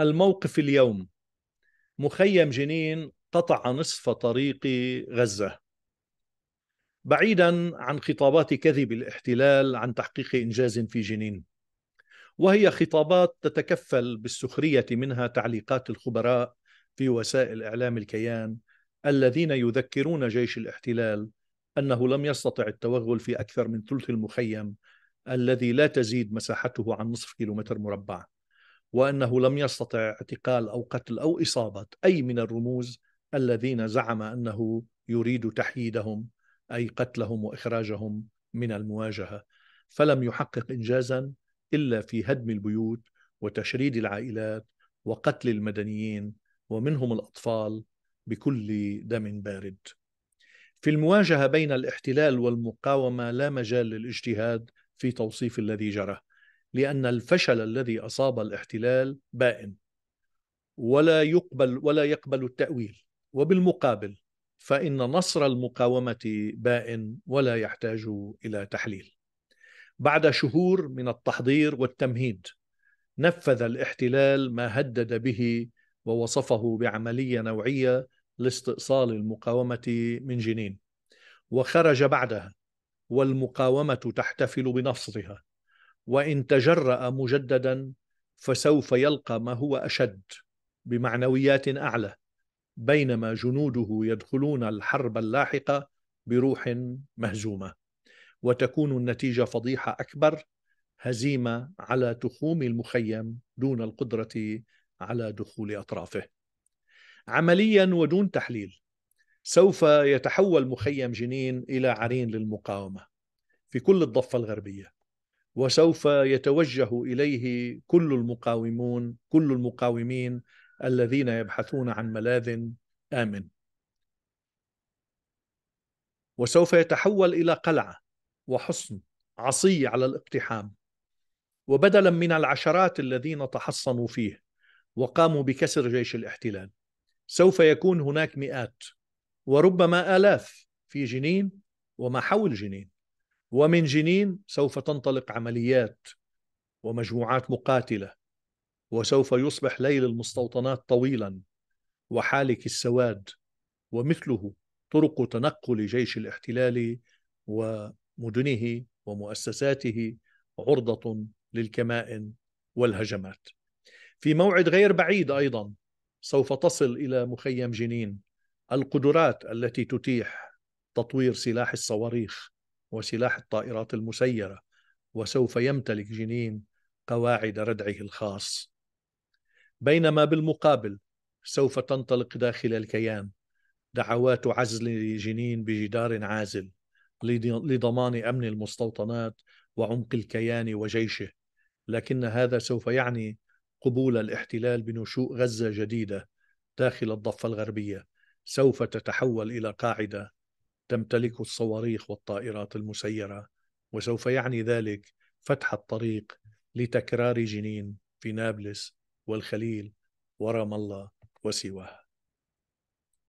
الموقف اليوم مخيم جنين قطع نصف طريق غزه بعيدا عن خطابات كذب الاحتلال عن تحقيق انجاز في جنين وهي خطابات تتكفل بالسخريه منها تعليقات الخبراء في وسائل اعلام الكيان الذين يذكرون جيش الاحتلال انه لم يستطع التوغل في اكثر من ثلث المخيم الذي لا تزيد مساحته عن نصف كيلومتر مربع وانه لم يستطع اعتقال او قتل او اصابه اي من الرموز الذين زعم انه يريد تحييدهم اي قتلهم واخراجهم من المواجهه فلم يحقق انجازا الا في هدم البيوت وتشريد العائلات وقتل المدنيين ومنهم الاطفال بكل دم بارد. في المواجهه بين الاحتلال والمقاومه لا مجال للاجتهاد في توصيف الذي جرى، لأن الفشل الذي أصاب الاحتلال بائن ولا يقبل ولا يقبل التأويل وبالمقابل فإن نصر المقاومة بائن ولا يحتاج إلى تحليل بعد شهور من التحضير والتمهيد نفذ الاحتلال ما هدد به ووصفه بعملية نوعية لاستئصال المقاومة من جنين وخرج بعدها والمقاومة تحتفل بنصرها وان تجرا مجددا فسوف يلقى ما هو اشد بمعنويات اعلى بينما جنوده يدخلون الحرب اللاحقه بروح مهزومه وتكون النتيجه فضيحه اكبر هزيمه على تخوم المخيم دون القدره على دخول اطرافه عمليا ودون تحليل سوف يتحول مخيم جنين الى عرين للمقاومه في كل الضفه الغربيه وسوف يتوجه اليه كل المقاومون كل المقاومين الذين يبحثون عن ملاذ امن وسوف يتحول الى قلعه وحصن عصي على الاقتحام وبدلا من العشرات الذين تحصنوا فيه وقاموا بكسر جيش الاحتلال سوف يكون هناك مئات وربما الاف في جنين وما حول جنين ومن جنين سوف تنطلق عمليات ومجموعات مقاتله وسوف يصبح ليل المستوطنات طويلا وحالك السواد ومثله طرق تنقل جيش الاحتلال ومدنه ومؤسساته عرضه للكمائن والهجمات في موعد غير بعيد ايضا سوف تصل الى مخيم جنين القدرات التي تتيح تطوير سلاح الصواريخ وسلاح الطائرات المسيرة وسوف يمتلك جنين قواعد ردعه الخاص بينما بالمقابل سوف تنطلق داخل الكيان دعوات عزل جنين بجدار عازل لضمان امن المستوطنات وعمق الكيان وجيشه لكن هذا سوف يعني قبول الاحتلال بنشوء غزه جديده داخل الضفه الغربيه سوف تتحول الى قاعده تمتلك الصواريخ والطائرات المسيره وسوف يعني ذلك فتح الطريق لتكرار جنين في نابلس والخليل ورام الله وسواها